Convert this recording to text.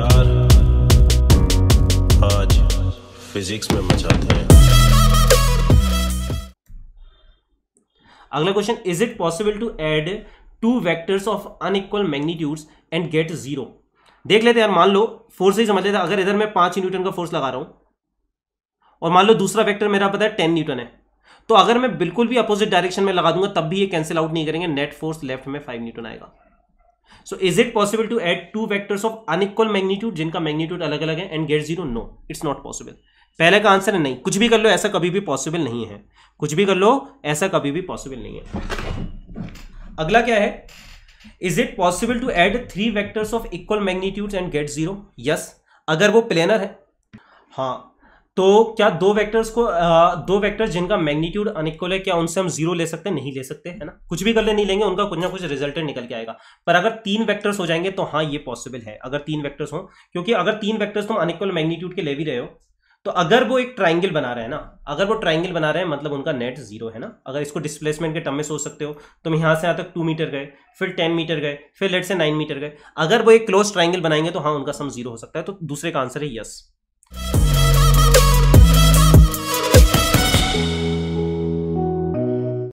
यार आज फिजिक्स में मचाते हैं अगला question is it possible to add two vectors of unequal magnitudes and get zero देख लेते यार मान लो फोर्स ही समझ लेते अगर इधर मैं पांच न्यूटन का फोर्स लगा रहा हूं और मान लो दूसरा वेक्टर मेरा पता है टेन न्यूटन है तो अगर मैं बिल्कुल भी अपोजिट डायरेक्शन में लगा दूंगा तब भी ये कैंसिल आउट नहीं करेंगे नेट फोर्स लेफ्ट में फाइव न्यूटन आएगा so is it possible to add two vectors of unequal magnitude जिनका मैग्नीट्यूड अलग अलग है and get zero no it's not possible पहले का आंसर है नहीं कुछ भी कर लो ऐसा कभी भी पॉसिबल नहीं है कुछ भी कर लो ऐसा कभी भी पॉसिबल नहीं है अगला क्या है is it possible to add three vectors of equal magnitude and get zero yes अगर वो प्लेनर है हाँ तो क्या दो वेक्टर्स को आ, दो वेक्टर्स जिनका मैग्नीट्यूड अनिकोल है क्या उनसे हम जीरो ले सकते हैं नहीं ले सकते है ना कुछ भी कर ले नहीं लेंगे उनका कुछ ना कुछ रिजल्ट निकल के आएगा पर अगर तीन वेक्टर्स हो जाएंगे तो हाँ ये पॉसिबल है अगर तीन वैक्टर्स हो क्योंकि अगर तीन वैक्टर्स तुम अनिकोल मैग्नीट्यूड के ले भी रहे हो तो अगर वो एक ट्राइंगल बना रहे हैं ना अगर वो ट्राइंगल बना रहे हैं मतलब उनका नेट जीरो है ना अगर इसको डिस्प्लेसमेंट के टर्म में सोच सकते हो तुम यहाँ से यहाँ तक टू मीटर गए फिर टेन मीटर गए फिर लेट से नाइन मीटर गए अगर वो एक क्लोज ट्राइंगल बनाएंगे तो हाँ उनका सम जीरो हो सकता है तो दूसरे का आंसर है यस